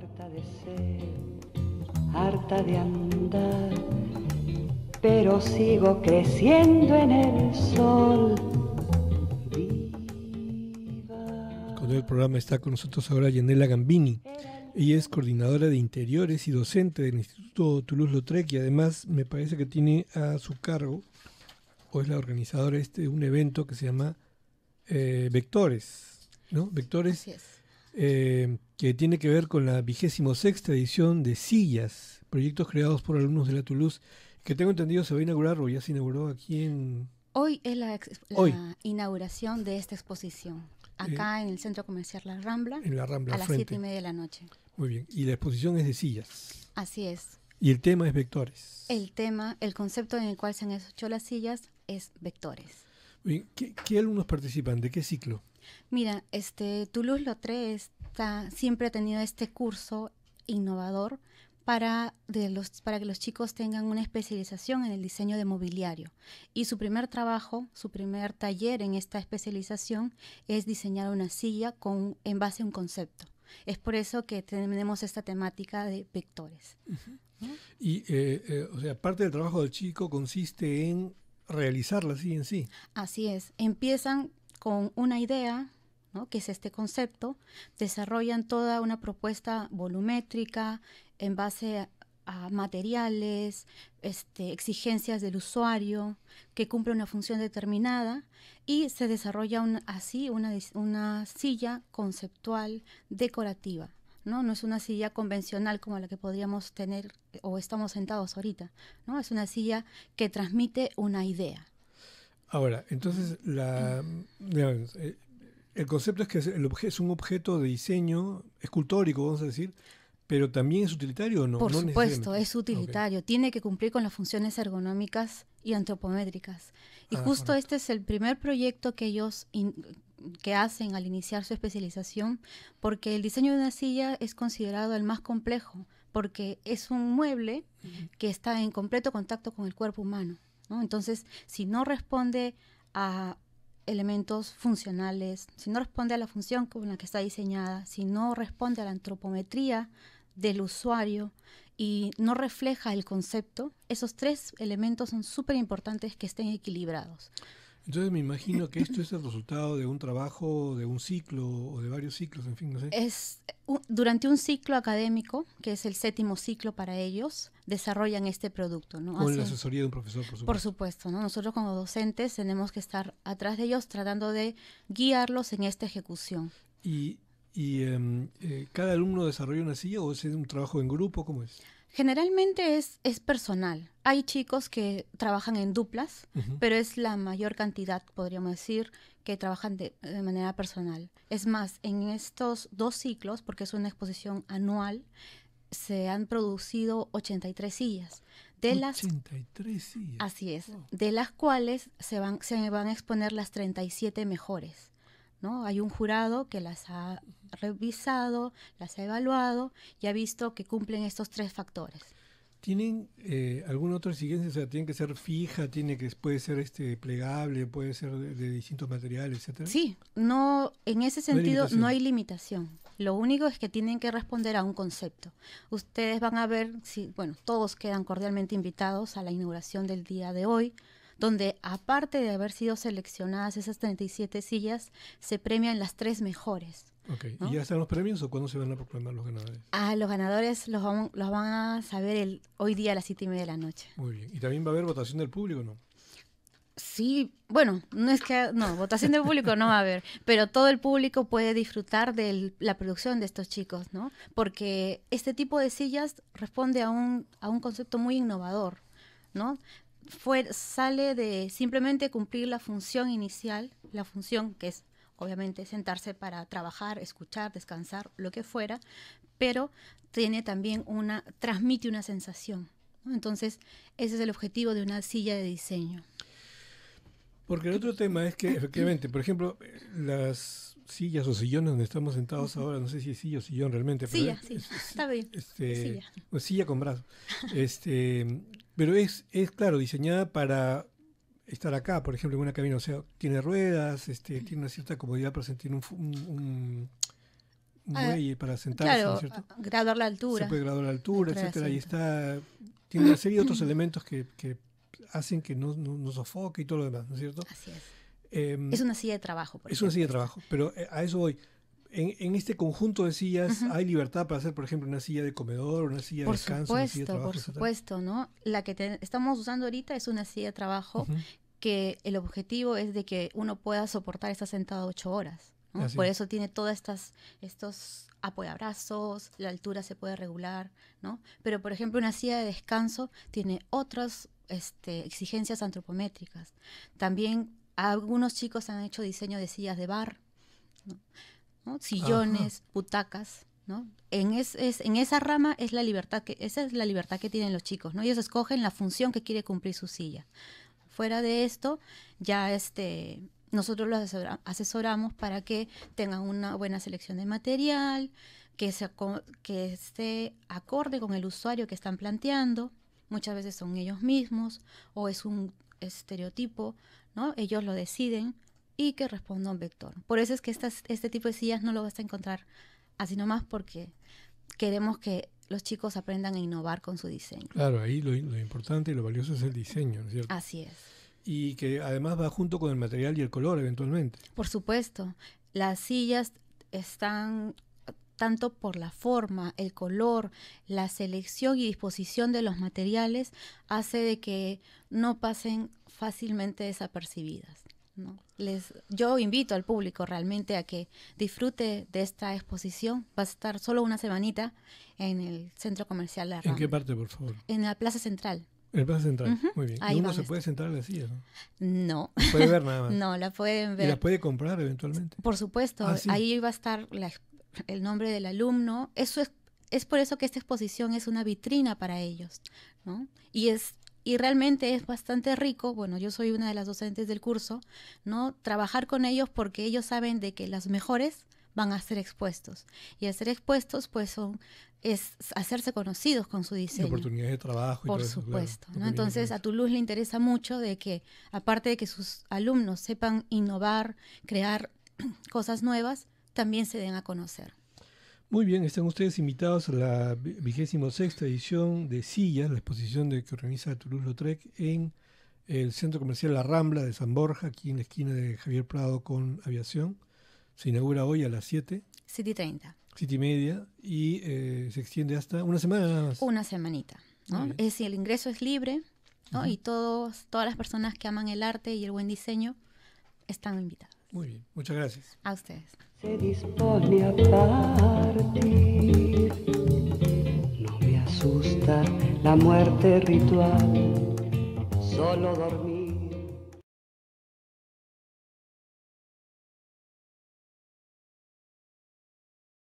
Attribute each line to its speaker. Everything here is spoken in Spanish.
Speaker 1: harta de ser, harta de andar, pero sigo creciendo en el sol. Viva. Con el programa está con nosotros ahora Yanela Gambini. Ella es coordinadora de interiores y docente del Instituto Toulouse-Lautrec y además me parece que tiene a su cargo, o es la organizadora este, un evento que se llama eh, Vectores, ¿no? Vectores eh, que tiene que ver con la vigésima sexta edición de Sillas, proyectos creados por alumnos de la Toulouse, que tengo entendido se va a inaugurar o ya se inauguró aquí en...
Speaker 2: Hoy es la, inauguración de esta exposición, acá eh. en el Centro Comercial La Rambla, a las 7 y media de la noche.
Speaker 1: Muy bien, y la exposición es de sillas.
Speaker 2: Así es.
Speaker 1: Y el tema es vectores.
Speaker 2: El tema, el concepto en el cual se han hecho las sillas es vectores.
Speaker 1: ¿Qué alumnos participan? ¿De qué ciclo?
Speaker 2: Mira, este Toulouse-Lautrec está, siempre ha tenido este curso innovador para, de los, para que los chicos tengan una especialización en el diseño de mobiliario. Y su primer trabajo, su primer taller en esta especialización es diseñar una silla con, en base a un concepto. Es por eso que tenemos esta temática de vectores.
Speaker 1: Y, eh, eh, o sea, parte del trabajo del chico consiste en realizarla silla en sí.
Speaker 2: Así es. Empiezan con una idea, ¿no? que es este concepto, desarrollan toda una propuesta volumétrica en base a, materiales, este, exigencias del usuario, que cumple una función determinada y se desarrolla así una, silla conceptual decorativa. ¿no? ¿no? es una silla convencional como la que podríamos tener o estamos sentados ahorita, ¿no? Es una silla que transmite una idea,
Speaker 1: Ahora, entonces, eh, el concepto es que el es un objeto de diseño escultórico, vamos a decir, pero también es utilitario o no? Por supuesto, es ah, utilitario.
Speaker 2: Tiene que cumplir con las funciones ergonómicas y antropométricas. Y ah, justo este es el primer proyecto que ellos que hacen al iniciar su especialización, porque el diseño de una silla es considerado el más complejo, porque es un mueble que está en completo contacto con el cuerpo humano. Entonces, si no responde a elementos funcionales, si no responde a la función con la que está diseñada, si no responde a la antropometría del usuario y no refleja el concepto, esos tres elementos son súper importantes que estén equilibrados.
Speaker 1: Entonces me imagino que esto es el resultado de un trabajo, de un ciclo o de varios ciclos, en fin, no sé.
Speaker 2: Es durante un ciclo académico, que es el séptimo ciclo para ellos, desarrollan este producto, ¿no? Con la asesoría
Speaker 1: de un profesor, por supuesto. Por
Speaker 2: supuesto, ¿no? Nosotros como docentes tenemos que estar atrás de ellos tratando de guiarlos en esta ejecución.
Speaker 1: ¿Y, y em, eh, cada alumno desarrolla una silla o es un trabajo en grupo? ¿Cómo es?
Speaker 2: Generalmente es, es personal. Hay chicos que trabajan en duplas, pero es la mayor cantidad, podríamos decir, que trabajan de, manera personal. Es más, en estos dos ciclos, porque es una exposición anual, se han producido 83 sillas. De
Speaker 1: 83
Speaker 2: sillas. Así es. De las cuales se van, se van a exponer las 37 mejores. Hay un jurado que las ha revisado, las ha evaluado y ha visto que cumplen estos tres factores.
Speaker 1: ¿Tienen eh, alguna otra exigencia? O sea, ¿tiene que ser fija? ¿Tiene que, puede ser este plegable? ¿Puede ser de, distintos materiales, etcétera? Sí,
Speaker 2: no, en ese sentido no hay, limitación. Lo único es que tienen que responder a un concepto. Ustedes van a ver bueno, todos quedan cordialmente invitados a la inauguración del día de hoy donde aparte de haber sido seleccionadas esas 37 sillas, se premian las tres mejores.
Speaker 1: Okay. ¿Y ya están los premios o cuándo se van a proclamar los ganadores?
Speaker 2: Ah, los ganadores los, van, los van a saber el, hoy día a las 7 y media de la noche.
Speaker 1: Muy bien. ¿Y también va a haber votación del público no?
Speaker 2: Sí, bueno, no es que no, votación del público no va a haber, pero todo el público puede disfrutar de la producción de estos chicos, ¿no? Porque este tipo de sillas responde a un, a un concepto muy innovador, ¿no? fue, sale de simplemente cumplir la función inicial, la función que es obviamente sentarse para trabajar, escuchar, descansar, lo que fuera, pero tiene también una, transmite una sensación. Entonces, ese es el objetivo de una silla de diseño.
Speaker 1: Porque el otro tema es que, ah, efectivamente, por ejemplo, las sillas o sillones donde estamos sentados ahora, no sé si es silla o sillón realmente. Silla, pero,
Speaker 2: silla, está bien. Este,
Speaker 1: silla. silla con brazo. Este, pero es, es claro, diseñada para estar acá, por ejemplo, en una cabina. O sea, tiene ruedas, este, mm. tiene una cierta comodidad para sentir un, un, ah, para sentarse, ¿no es cierto? Ah, graduar la altura. Se puede graduar la altura, etcétera. Y está, tiene una serie de otros elementos que, hacen que no, no, sofoque y todo lo demás, ¿no es cierto? Así es. Em, es una
Speaker 2: silla de trabajo, por Es una silla de trabajo,
Speaker 1: pero eh, a eso voy en, este conjunto de sillas hay libertad para hacer, por ejemplo, una silla de comedor, una silla de descanso, supuesto, Por supuesto,
Speaker 2: ¿no? La que estamos usando ahorita es una silla de trabajo que el objetivo es de que uno pueda soportar estar sentado ocho horas. Por eso tiene todas estas estos apoyabrazos, la altura se puede regular, ¿no? Pero por ejemplo una silla de descanso tiene otras este, exigencias antropométricas. También algunos chicos han hecho diseño de sillas de bar. ¿no? sillones, butacas. ¿no? En, en esa rama es la libertad que, esa es la libertad que tienen los chicos, ¿no? Ellos escogen la función que quiere cumplir su silla. Fuera de esto, ya este, nosotros los asesoramos para que tengan una buena selección de material, que, se, que esté acorde con el usuario que están planteando. Muchas veces son ellos mismos o es un estereotipo, ¿no? Ellos lo deciden y que responda a un vector. Por eso es que estas, este tipo de sillas no lo vas a encontrar así nomás porque queremos que los chicos aprendan a innovar con su diseño.
Speaker 1: Claro, ahí lo, lo importante y lo valioso es el diseño, ¿no es cierto? Así es. Y que además va junto con el material y el color eventualmente.
Speaker 2: Por supuesto, las sillas están tanto por la forma, el color, la selección y disposición de los materiales hace de que no pasen fácilmente desapercibidas. Les, yo invito al público realmente a que disfrute de esta exposición. Va a estar solo una semanita en el Centro Comercial La Rambla. ¿En qué parte, por favor? En la Plaza Central.
Speaker 1: En la Plaza Central, muy bien. Ahí uno se puede sentar en la silla? No. Puede ver nada más. no, la pueden ver. ¿Y la puede comprar eventualmente? Por
Speaker 2: supuesto. Ah, ahí va a estar el nombre del alumno. Eso es, es por eso que esta exposición es una vitrina para ellos, ¿no? Y es y realmente es bastante rico, bueno, yo soy una de las docentes del curso, ¿no? Trabajar con ellos porque ellos saben de que las mejores van a ser expuestos. Y hacer ser expuestos, pues son es hacerse conocidos con su diseño. oportunidades
Speaker 1: de trabajo. Por supuesto. ¿no? Entonces a
Speaker 2: Toulouse le interesa mucho de que, aparte de que sus alumnos sepan innovar, crear cosas nuevas, también se den a conocer.
Speaker 1: Muy bien, están ustedes invitados a la vigésimo sexta edición de Silla, la exposición que organiza Toulouse-Lautrec en el Centro Comercial La Rambla de San Borja, aquí en la esquina de Javier Prado con Aviación. Se inaugura hoy a las 7. Siete y 30. Siete y media y eh, se extiende hasta una semana nada más.
Speaker 2: Una semanita. ¿no? Es decir, el ingreso es libre y todos, todas las personas que aman el arte y el buen diseño están invitadas. Muy
Speaker 1: bien, muchas gracias. A ustedes. Se no me asusta la muerte ritual,
Speaker 2: solo dormir.